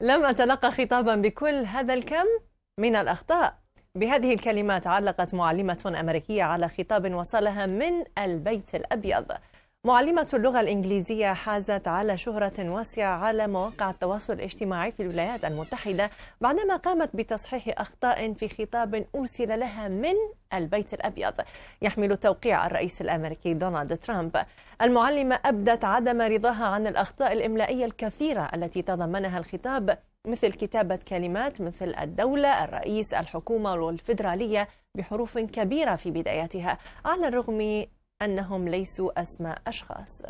لم أتلقى خطابا بكل هذا الكم من الأخطاء بهذه الكلمات علقت معلمة أمريكية على خطاب وصلها من البيت الأبيض معلمة اللغة الإنجليزية حازت على شهرة واسعة على مواقع التواصل الاجتماعي في الولايات المتحدة بعدما قامت بتصحيح أخطاء في خطاب أرسل لها من البيت الأبيض يحمل توقيع الرئيس الأمريكي دونالد ترامب المعلمة أبدت عدم رضاها عن الأخطاء الإملائية الكثيرة التي تضمنها الخطاب مثل كتابة كلمات مثل الدولة، الرئيس، الحكومة والفيدرالية بحروف كبيرة في بدايتها، على الرغم أنهم ليسوا أسماء أشخاص